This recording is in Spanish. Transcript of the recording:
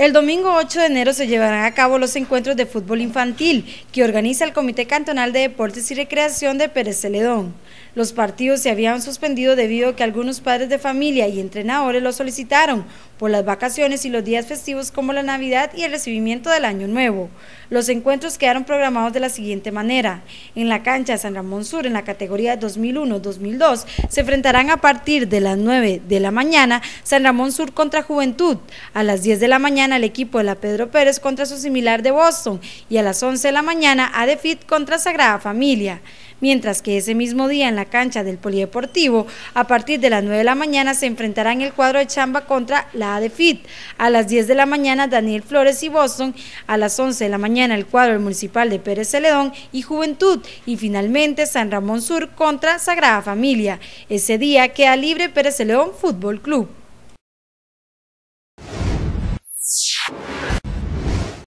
El domingo 8 de enero se llevarán a cabo los encuentros de fútbol infantil que organiza el Comité Cantonal de Deportes y Recreación de Pérez Celedón. Los partidos se habían suspendido debido a que algunos padres de familia y entrenadores lo solicitaron por las vacaciones y los días festivos como la Navidad y el recibimiento del Año Nuevo. Los encuentros quedaron programados de la siguiente manera. En la cancha San Ramón Sur, en la categoría 2001-2002, se enfrentarán a partir de las 9 de la mañana San Ramón Sur contra Juventud, a las 10 de la mañana el equipo de la Pedro Pérez contra su similar de Boston y a las 11 de la mañana ADEFIT contra Sagrada Familia mientras que ese mismo día en la cancha del Polideportivo, a partir de las 9 de la mañana se enfrentarán el cuadro de Chamba contra la ADEFIT, a las 10 de la mañana Daniel Flores y Boston, a las 11 de la mañana el cuadro del municipal de Pérez Celedón y Juventud, y finalmente San Ramón Sur contra Sagrada Familia. Ese día queda libre Pérez Celedón Fútbol Club.